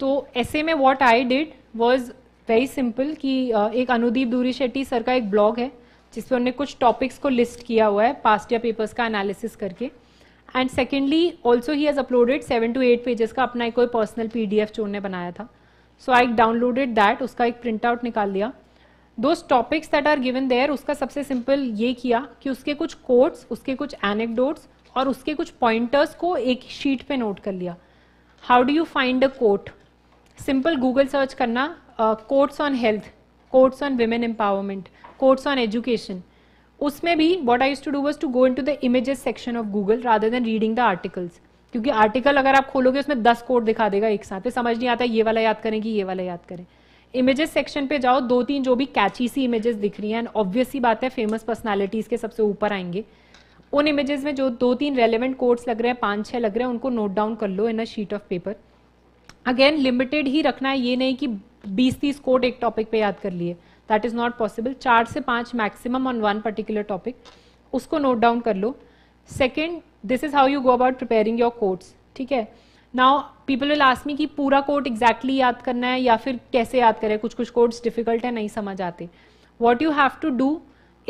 तो ऐसे में what I did was very simple कि एक अनुदीप दूरी शेट्टी सर का एक ब्लॉग है जिसपे उन्होंने कुछ टॉपिक्स को लिस्ट किया हुआ है पास्ट या पेपर्स का एनालिसिस करके and secondly also he has uploaded seven two eight pages का अपना एक कोई पर्सनल पी डी एफ जो उन्होंने बनाया था सो आई डाउनलोडेड दैट उसका एक प्रिंट आउट निकाल लिया those topics that are given there उसका सबसे सिंपल ये किया कि उसके कुछ कोट्स उसके कुछ एनेक्डोट्स और उसके कुछ पॉइंटर्स को एक शीट पे नोट कर लिया how do you find a quote simple Google search करना quotes on health quotes on women empowerment quotes on education उसमें भी what I use to do was to go into the images section of Google rather than reading the articles क्योंकि article अगर आप खोलोगे उसमें दस code दिखा देगा एक साथ समझ नहीं आता ये वाला याद करें कि ये वाला याद करें इमेजेस सेक्शन पे जाओ दो तीन जो भी कैची सी इमेजेस दिख रही हैं एंड ऑब्वियसली बात है फेमस पर्सनालिटीज़ के सबसे ऊपर आएंगे उन इमेजेस में जो दो तीन रेलिवेंट कोड्स लग रहे हैं पाँच छह लग रहे हैं उनको नोट डाउन कर लो in a sheet of paper again limited ही रखना है ये नहीं कि बीस तीस कोड एक टॉपिक पे याद कर लिए दैट इज़ नॉट पॉसिबल चार से पाँच maximum on one particular topic उसको नोट डाउन कर लो second this is how you go about preparing your quotes ठीक है नाउ पीपल विल आसमी कि पूरा कोड एग्जैक्टली exactly याद करना है या फिर कैसे याद करें कुछ कुछ कोड्स डिफिकल्ट है नहीं समझ आते what you have to do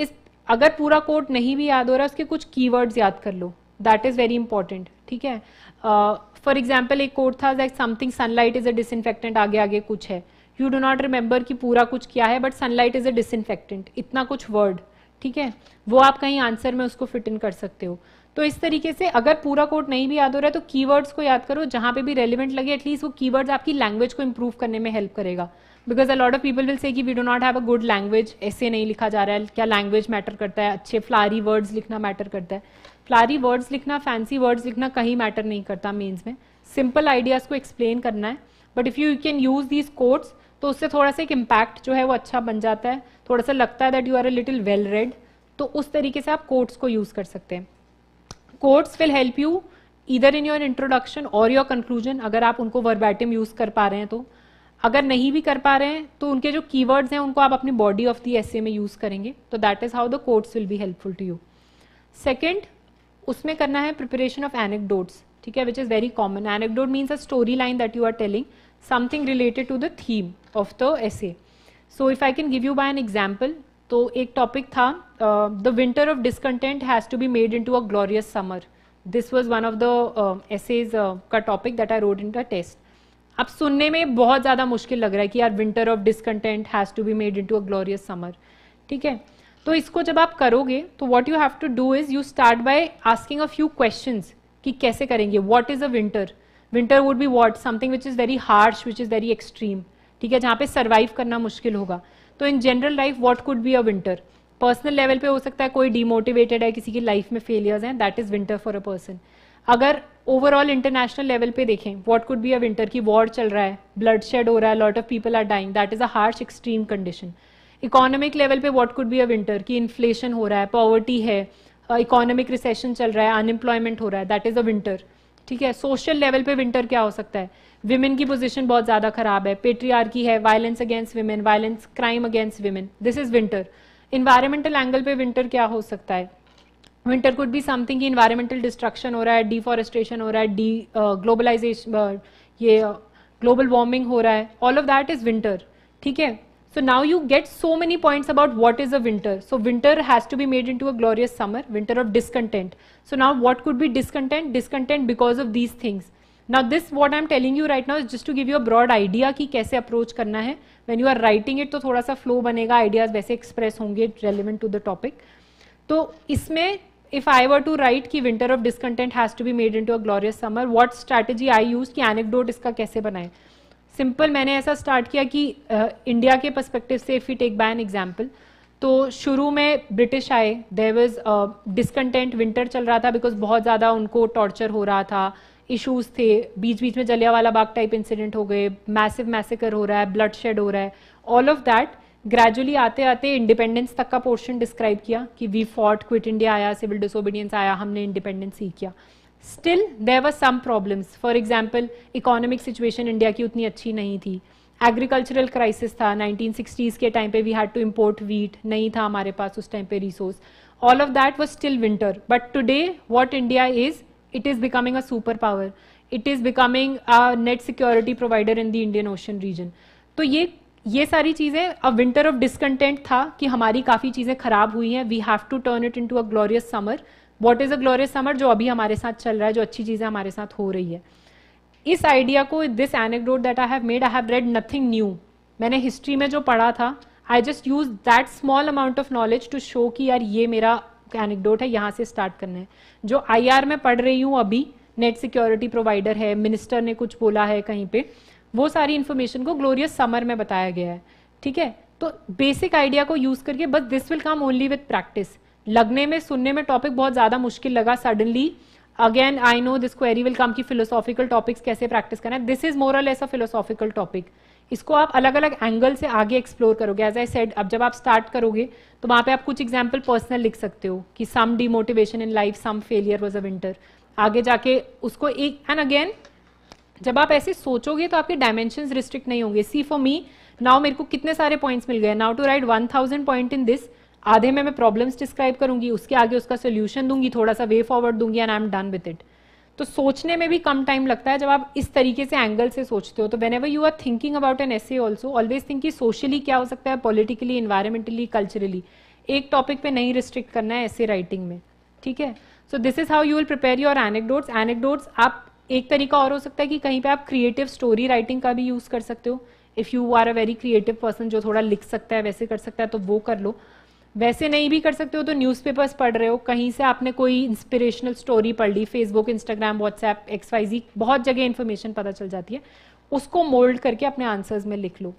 is अगर पूरा कोड नहीं भी याद हो रहा है उसके कुछ कीवर्ड्स याद कर लो दैट इज़ वेरी इंपॉर्टेंट ठीक है uh, फॉर एग्जाम्पल एक कोर्ट था that something sunlight is a disinfectant आगे आगे कुछ है यू डो नॉट रिमेंबर कि पूरा कुछ क्या है but sunlight is a disinfectant इतना कुछ वर्ड ठीक है वो आप कहीं आंसर में उसको फिट इन कर सकते हो तो इस तरीके से अगर पूरा कोर्ट नहीं भी याद हो रहा है तो कीवर्ड्स को याद करो जहां पे भी रेलिवेंट लगे एटलीस्ट वो कीवर्ड्स आपकी लैंग्वेज को इम्प्रूव करने में हेल्प करेगा because a lot of people will say we do not have a good language ऐसे नहीं लिखा जा रहा है क्या लैंग्वेज मैटर करता है अच्छे फ्लारी वर्ड्स लिखना मैटर करता है फ्लारी वर्ड्स लिखना फैंसी वर्ड्स लिखना कहीं मैटर नहीं करता मीन्स में सिंपल आइडियाज़ को एक्सप्लेन करना है but if you can use these quotes तो उससे थोड़ा सा एक इम्पैक्ट जो है वो अच्छा बन जाता है थोड़ा सा लगता है that you are a little well read तो उस तरीके से आप कोड्स को यूज़ कर सकते हैं कोड्स विल हेल्प यू इधर इन योर इंट्रोडक्शन और योर कंक्लूजन अगर आप उनको वर्बैटिम यूज़ कर पा रहे हैं तो अगर नहीं भी कर पा रहे हैं तो उनके जो कीवर्ड्स हैं उनको आप अपनी बॉडी ऑफ दी एस में यूज़ करेंगे तो that is how the quotes will be helpful to you second उसमें करना है प्रिपरेशन ऑफ एनेकडोट्स ठीक है which is very common anecdote means a story line that you are telling something related to the theme of the essay so if I can give you by an example तो एक topic था the winter of discontent has to be made into a glorious summer this was one of the essays का topic that I wrote in the test अब सुनने में बहुत ज़्यादा मुश्किल लग रहा है कि यार winter of discontent has to be made into a glorious summer ठीक है तो इसको जब आप करोगे तो what you have to do is you start by asking a few question कि कैसे करेंगे what is a winter winter would be what something which is very harsh which is very extreme ठीक है जहाँ पे सर्वाइव करना मुश्किल होगा तो in general life what could be a winter personal level पे हो सकता है कोई डिमोटिवेटेड है किसी की लाइफ में फेलियर्स हैं that is winter for a person अगर ओवरऑल इंटरनेशनल लेवल पे देखें what could be a winter की वॉर चल रहा है ब्लड शेड हो रहा है lot of people are dying that is a harsh extreme condition economic level पे what could be a winter की इन्फ्लेशन हो रहा है पॉवर्टी है इकोनॉमिक रिसेशन चल रहा है अनएम्प्लॉयमेंट हो रहा है दैट इज अ विंटर ठीक है सोशल लेवल पे विंटर क्या हो सकता है विमेन की पोजीशन बहुत ज़्यादा खराब है पेट्रियार्की है violence against women violence crime against women this is winter environmental angle पे विंटर क्या हो सकता है विंटर कुड भी समथिंग की इन्वायरमेंटल डिस्ट्रक्शन हो रहा है डिफॉरेस्टेशन हो रहा है डी ग्लोबलाइजेशन uh, uh, ये ग्लोबल uh, वार्मिंग हो रहा है all of that is winter ठीक है so now you get so many points about what is a winter so winter has to be made into a glorious summer winter of discontent so now what could be discontent discontent because of these things now this what I am telling you right now is just to give you a broad idea की कैसे approach करना है when you are writing it तो थोड़ा सा flow बनेगा ideas वैसे express होंगे रेलिवेंट टू द टॉपिक तो इसमें if I were to write कि winter of discontent has to be made into a glorious summer, what strategy I use कि anecdote इसका कैसे बनाए सिंपल मैंने ऐसा स्टार्ट किया कि इंडिया uh, के पर्सपेक्टिव से if you take by an example तो शुरू में ब्रिटिश आए देर वॉज डिसकंटेंट विंटर चल रहा था बिकॉज बहुत ज़्यादा उनको टॉर्चर हो रहा था इश्यूज थे बीच बीच में जलियावाला बाग टाइप इंसिडेंट हो गए मैसिव मैसेकर हो रहा है ब्लड शेड हो रहा है ऑल ऑफ दैट ग्रेजुअली आते आते इंडिपेंडेंस तक का पोर्शन डिस्क्राइब किया कि वी फॉट क्विट इंडिया आया सिविल डिसोबीडियंस आया हमने इंडिपेंडेंस ही किया still there were some problems for example economic situation India की उतनी अच्छी नहीं थी एग्रीकल्चरल क्राइसिस था 1960s के टाइम पे we had to import wheat नहीं था हमारे पास उस टाइम पे resource all of that was still winter but today what India is it is becoming a superpower it is becoming a net security provider in the Indian Ocean region तो ये ये सारी चीज़ें अब winter of discontent था कि हमारी काफ़ी चीज़ें खराब हुई हैं we have to turn it to a glorious summer what is a glorious summer जो अभी हमारे साथ चल रहा है जो अच्छी चीज़ें हमारे साथ हो रही है इस आइडिया को this anecdote that I have made I have read nothing new मैंने हिस्ट्री में जो पढ़ा था I just use that small amount of knowledge to show कि यार ये मेरा एनेक्डोट है यहाँ से स्टार्ट करना है जो आई आर में पढ़ रही हूँ अभी नेट सिक्योरिटी प्रोवाइडर है मिनिस्टर ने कुछ बोला है कहीं पर वो सारी इन्फॉर्मेशन को ग्लोरियस समर में बताया गया है ठीक है तो बेसिक आइडिया को यूज़ करके बस this will come only with practice लगने में सुनने में टॉपिक बहुत ज़्यादा मुश्किल लगा suddenly again I know this query will come की फिलोसॉफिकल टॉपिक्स कैसे प्रैक्टिस करना है this is moral essay a philosophical topic इसको आप अलग अलग एंगल से आगे एक्सप्लोर करोगे एज आई सेड अब जब आप स्टार्ट करोगे तो वहाँ पे आप कुछ एग्जाम्पल पर्सनल लिख सकते हो कि some demotivation in life some failure was a winter आगे जाके उसको एक एंड अगेन जब आप ऐसे सोचोगे तो आपके डायमेंशन रिस्ट्रिक्ट नहीं होंगे सी फॉर मी नाउ मेरे को कितने सारे पॉइंट्स मिल गए now to write one thousand point in this आधे में मैं प्रॉब्लम्स डिस्क्राइब करूंगी उसके आगे उसका सोल्यूशन दूंगी थोड़ा सा वे फॉरवर्ड दूंगी and I am done with it तो सोचने में भी कम टाइम लगता है जब आप इस तरीके से एंगल से सोचते हो तो whenever you are thinking about an essay also always think कि सोशली क्या हो सकता है पॉलिटिकली इन्वायरमेंटली कल्चरली एक टॉपिक पे नहीं रिस्ट्रिक्ट करना है ऐसे राइटिंग में ठीक है so this is how you will prepare your anecdotes anecdotes आप एक तरीका और हो सकता है कि कहीं पे आप क्रिएटिव स्टोरी राइटिंग का भी यूज़ कर सकते हो if you are a very creative person जो थोड़ा लिख सकता है वैसे कर सकता है तो वो कर लो वैसे नहीं भी कर सकते हो तो न्यूज़पेपर्स पढ़ रहे हो कहीं से आपने कोई इंस्पिरेशनल स्टोरी पढ़ ली Facebook Instagram WhatsApp X Y Z बहुत जगह इन्फॉर्मेशन पता चल जाती है उसको मोल्ड करके अपने आंसर्स में लिख लो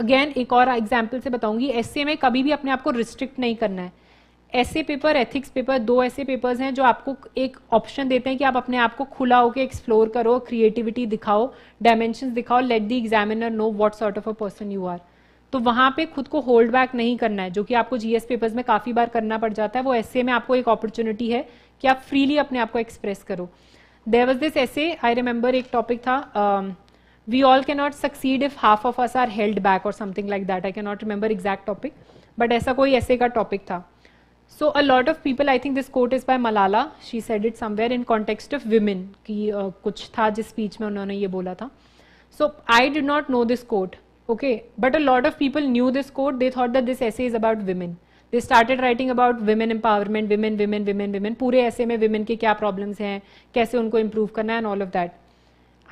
अगेन एक और एग्जाम्पल से बताऊंगी एस में कभी भी अपने आप को रिस्ट्रिक्ट नहीं करना है ऐसे पेपर एथिक्स पेपर दो ऐसे पेपर्स हैं जो आपको एक ऑप्शन देते हैं कि आप अपने आप को खुला होकर एक्सप्लोर करो क्रिएटिविटी दिखाओ डायमेंशन दिखाओ let the examiner know what sort of a person you are तो वहां पे खुद को होल्ड बैक नहीं करना है जो कि आपको जीएस पेपर्स में काफ़ी बार करना पड़ जाता है वो ऐसे में आपको एक अपॉर्चुनिटी है कि आप फ्रीली अपने आप को एक्सप्रेस करो देर वॉज दिस ऐसे आई रिमेंबर एक टॉपिक था we all can not succeed if half of us are held back और something like that I can not remember exact topic but ऐसा कोई ऐसे का टॉपिक था So a lot of people, I think this quote is by Malala. She said it somewhere in context of women कि uh, कुछ था जिस speech में उन्होंने ये बोला था. So I did not know this quote. Okay, but a lot of people knew this quote. They thought that this essay is about women. They started writing about women empowerment women women women women पूरे ऐसे में women के क्या problems हैं कैसे उनको improve करना है and all of that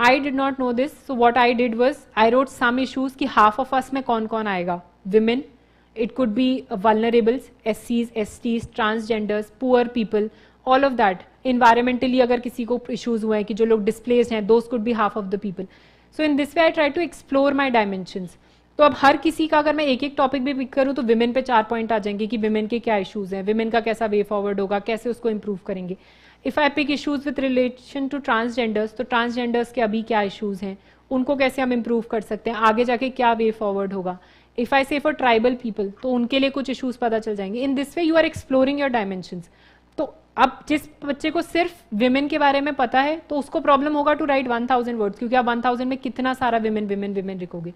I did not know this so what I did was I wrote some issues कि हाफ ऑफ अस में कौन कौन आएगा women it could be uh, vulnerables SCs, STs, transgenders, poor people, all of that. Environmentally अगर किसी को issues hue hain कि जो log displaced hain those could be half of the people. So in this way I try to explore my dimensions. तो अब हर किसी का अगर मैं एक एक टॉपिक भी पिक करूँ तो विमेन पे चार पॉइंट आ जाएंगे कि विमेन के क्या इश्यूज हैं विमेन का कैसा वे फॉरवर्ड होगा कैसे उसको इम्प्रूव करेंगे if I pick issues with relation to transgenders तो ट्रांसजेंडर्स के अभी क्या इश्यूज हैं उनको कैसे हम इम्प्रूव कर सकते हैं आगे जाके क्या वे फॉरवर्ड होगा इफ आई से फॉर ट्राइबल पीपल तो उनके लिए कुछ इशूज पता चल जाएंगे in this way you are exploring your dimension तो अब जिस बच्चे को सिर्फ विमेन के बारे में पता है तो उसको प्रॉब्लम होगा to write one thousand words क्योंकि आप वन थाउजेंड में कितना सारा विमेन विमेन विमेन लिखोगे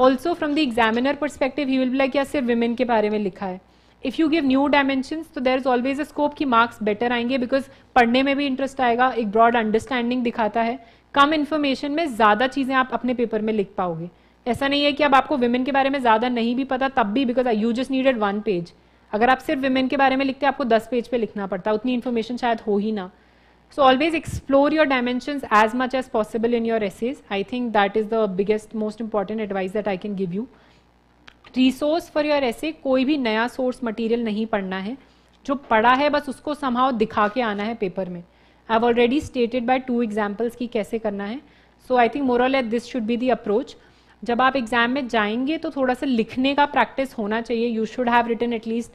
also from the examiner perspective you will like या सिर्फ विमेन के बारे में लिखा है if you give new dimension तो there is always a scope कि मार्क्स बेटर आएंगे बिकॉज पढ़ने में भी इंटरेस्ट आएगा एक ब्रॉड अंडरस्टैंडिंग दिखाता है कम इन्फॉर्मेशन में ज़्यादा चीज़ें आप अपने पेपर में लिख पाओगे ऐसा नहीं है कि अब आपको विमेन के बारे में ज़्यादा नहीं भी पता तब भी because you just needed one page अगर आप सिर्फ विमेन के बारे में लिखते हैं आपको दस पेज पे लिखना पड़ता उतनी इन्फॉर्मेशन शायद हो ही ना so always explore your dimension as much as possible in your essays I think that is the biggest most important advice that I can give you resource for your essay कोई भी नया source material नहीं पढ़ना है जो पढ़ा है बस उसको समहाव दिखा के आना है पेपर में I have already stated by two examples की कैसे करना है so I think moral at this should be the approach जब आप एग्जाम में जाएंगे तो थोड़ा सा लिखने का प्रैक्टिस होना चाहिए you should have written at least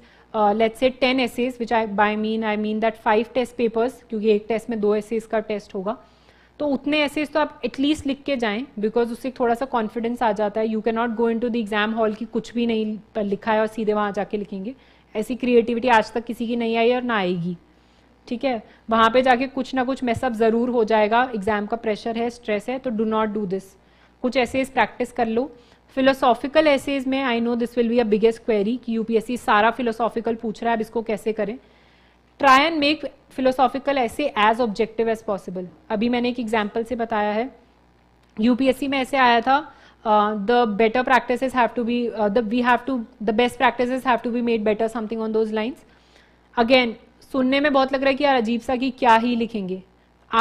let's say ten essays which I by mean I mean that five test papers क्योंकि एक टेस्ट में दो एसेज का टेस्ट होगा तो उतने एसेज तो आप एटलीस्ट लिख के जाएं बिकॉज उससे थोड़ा सा कॉन्फिडेंस आ जाता है you can not go into the exam hall की कुछ भी नहीं लिखा है और सीधे वहाँ जाके लिखेंगे ऐसी क्रिएटिविटी आज तक किसी की नहीं आई और ना आएगी ठीक है वहाँ पे जाके कुछ ना कुछ मैसअप ज़रूर हो जाएगा एग्जाम का प्रेशर है स्ट्रेस है तो डू नॉट डू दिस कुछ ऐसेज प्रैक्टिस कर लो फिलोसॉफिकल ऐसेज में I know this will be a biggest query कि यूपीएससी सारा फिलोसॉफिकल पूछ रहा है अब इसको कैसे करें try and make philosophical essays as objective as possible अभी मैंने एक एग्जाम्पल से बताया है यूपीएससी में ऐसे आया था the better practice have to be the we have to the best practice have to be made better something on those lines again सुनने में बहुत लग रहा है कि यार अजीब सा कि क्या ही लिखेंगे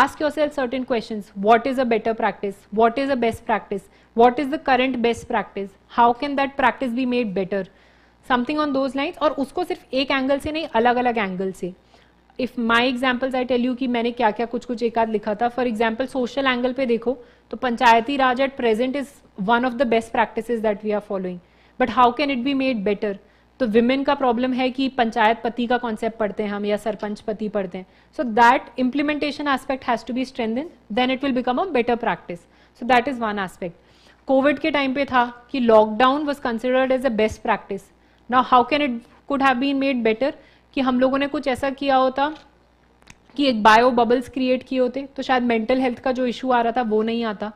ask yourself certain questions what is a better practice what is a best practice what is the current best practice how can that practice be made better something on those lines और usko sirf ek angle se nahi alag alag angle se if my examples i tell you ki maine kya kya kuch kuch एक आध लिखा था for example social angle पे देखो तो Panchayati Raj at present is one of the best practice that we are following but how can it be made better तो women का problem है कि पंचायत पति का कॉन्सेप्ट पढ़ते हैं हम या सरपंच पति पढ़ते हैं so that implementation aspect has to be strengthen then it will become a better practice so that is one aspect COVID के टाइम पे था कि lockdown was considered as a best practice now how can it could have been made better कि हम लोगों ने कुछ ऐसा किया होता कि एक बायो बबल्स क्रिएट किए होते तो शायद मेंटल हेल्थ का जो इशू आ रहा था वो नहीं आता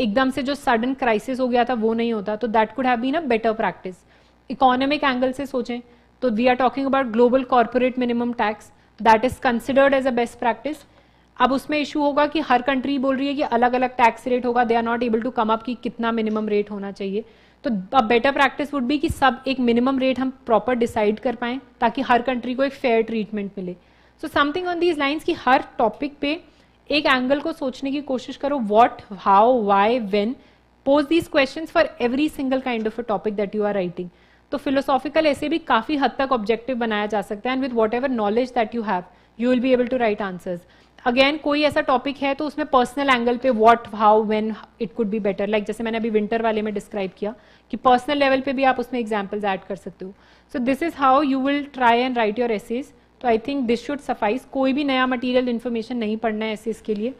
एकदम से जो सडन क्राइसिस हो गया था वो नहीं होता तो that could have been a better practice economic angle से सोचें तो we are talking about global corporate minimum tax that is considered as a best practice अब उसमें इशू होगा कि हर कंट्री बोल रही है कि अलग अलग टैक्स रेट होगा they are not able to come up कि कितना मिनिमम रेट होना चाहिए तो अब बेटर प्रैक्टिस वुड भी कि सब एक मिनिमम रेट हम प्रॉपर डिसाइड कर पाएं ताकि हर कंट्री को एक फेयर ट्रीटमेंट मिले so something on these lines कि हर टॉपिक पे एक एंगल को सोचने की कोशिश करो what how why when pose these question for every single kind of a topic that you are writing तो फिलोसॉफिकल ऐसे भी काफ़ी हद तक ऑब्जेक्टिव बनाया जा सकता है and with whatever knowledge that you have you will be able to write answers again कोई ऐसा टॉपिक है तो उसमें पर्सनल एंगल पे what how when it could be better like जैसे मैंने अभी विंटर वाले में डिस्क्राइब किया कि पर्सनल लेवल पे भी आप उसमें एग्जाम्पल्स ऐड कर सकते हो so this is how you will try and write your essays तो I think this should suffice कोई भी नया मटीरियल इन्फॉर्मेशन नहीं पढ़ना है एसेज के लिए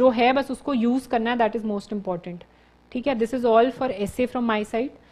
जो है बस उसको यूज़ करना है दैट इज़ मोस्ट इंपॉर्टेंट ठीक है this is all for essay from my side